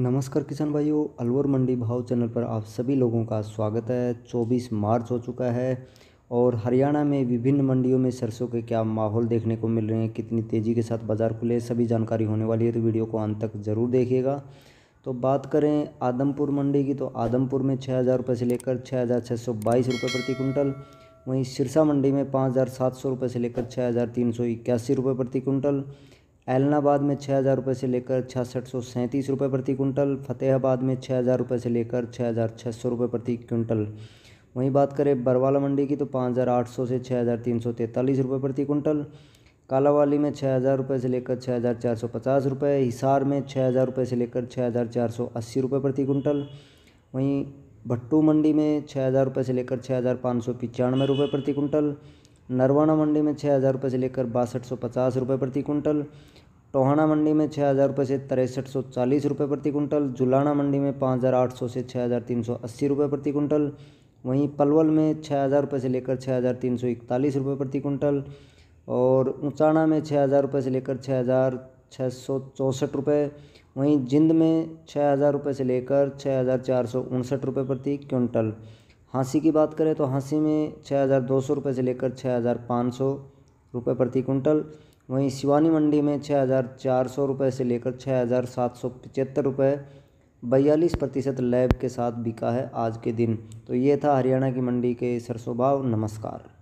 नमस्कार किसान भाइयों अलवर मंडी भाव चैनल पर आप सभी लोगों का स्वागत है 24 मार्च हो चुका है और हरियाणा में विभिन्न मंडियों में सरसों के क्या माहौल देखने को मिल रहे हैं कितनी तेज़ी के साथ बाज़ार खुले सभी जानकारी होने वाली है तो वीडियो को अंत तक ज़रूर देखिएगा तो बात करें आदमपुर मंडी की तो आदमपुर में छः हज़ार रुपये से लेकर छः हज़ार छः सौ बाईस रुपये प्रति कुंटल वहीं सिरसा मंडी में पाँच हज़ार सात सौ रुपये से लेकर छः हज़ार तीन सौ इक्यासी रुपये प्रति कुंटल एलनाबाद में छः हज़ार रुपये से लेकर छियासठ सौ सैंतीस रुपये प्रति कुंटल फतेहाबाद में छः हज़ार रुपये से लेकर छः हज़ार छः सौ रुपये प्रति कुंटल वहीं बात करें बरवाला मंडी की तो पाँच हज़ार आठ सौ से छः हज़ार तीन सौ तैंतालीस रुपये प्रति कुंटल कालावाली में छः हज़ार रुपये से लेकर छः हज़ार चार सौ पचास रुपये हिसार में छः हज़ार रुपये से लेकर छः हज़ार चार सौ अस्सी रुपये प्रति कुंटल वहीं भट्टू मंडी में छः हज़ार रुपये से लेकर छः हज़ार पाँच सौ पचानवे रुपये प्रति कुंटल नरवाना मंडी में छः हज़ार रुपये से लेकर बासठ सौ पचास रुपये प्रति कुंटल टोहाना मंडी में छः हज़ार रुपये से तिरसठ सौ चालीस रुपये प्रति कुंटल जुलाना मंडी में पाँच हज़ार आठ सौ से छः हज़ार तीन सौ अस्सी रुपये प्रति कुंटल वहीं पलवल में छः हज़ार रुपये से लेकर छः हज़ार तीन सौ इकतालीस रुपये प्रति कुंटल और ऊँचाणा में छः हज़ार रुपये से लेकर छः हज़ार छः सौ चौंसठ रुपये वहीं जिंद में छः हज़ार रुपये से लेकर छः हज़ार चार सौ उनसठ रुपये प्रति क्विंटल हाँसी की बात करें तो हाँसी में छः हज़ार दो सौ रुपये से लेकर छः हज़ार पाँच सौ रुपये प्रति कुंटल वहीं शिवानी मंडी में छः हज़ार चार सौ रुपये से लेकर छः हज़ार सात सौ पचहत्तर रुपये बयालीस प्रतिशत लैब के साथ बिका है आज के दिन तो ये था हरियाणा की मंडी के सरसों भाव नमस्कार